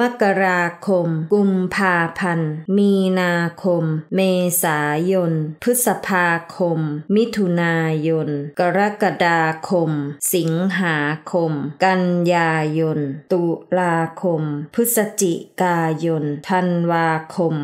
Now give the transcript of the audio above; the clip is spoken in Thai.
มกราคม กุมภาพันธ์ มีนาคม เมษายน พฤษภาคม มิถุนายน กรกฎาคม สิงหาคม กันยายน ตุลาคม พฤศจิกายน ธันวาคม